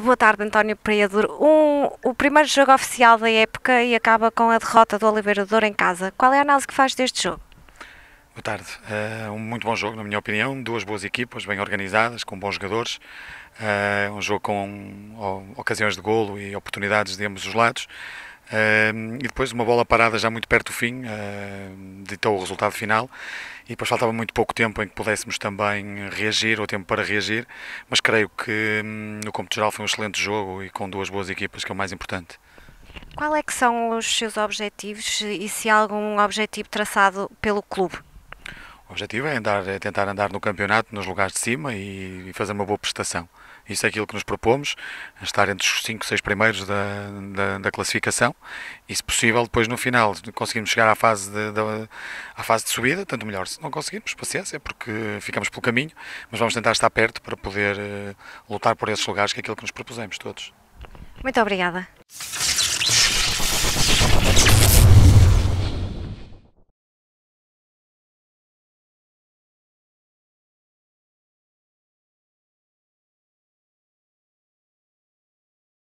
Boa tarde, António Preador. Um, o primeiro jogo oficial da época e acaba com a derrota do Oliveira Douro em casa. Qual é a análise que faz deste jogo? Boa tarde. Uh, um muito bom jogo, na minha opinião. Duas boas equipas, bem organizadas, com bons jogadores. Uh, um jogo com ocasiões de golo e oportunidades de ambos os lados e depois uma bola parada já muito perto do fim uh, ditou o resultado final e depois faltava muito pouco tempo em que pudéssemos também reagir ou tempo para reagir mas creio que hum, no campo geral foi um excelente jogo e com duas boas equipas que é o mais importante Qual é que são os seus objetivos e se há algum objetivo traçado pelo clube? O objetivo é andar, é tentar andar no campeonato nos lugares de cima e, e, fazer uma boa prestação. Isso é aquilo que nos propomos, estar entre os 5, 6 primeiros da, da, da, classificação e, se possível, depois no final conseguirmos chegar à fase de, de, à fase de subida, tanto melhor. Se não conseguirmos, paciência, porque ficamos pelo caminho, mas vamos tentar estar perto para poder uh, lutar por esses lugares, que é aquilo que nos propusemos todos. Muito obrigada.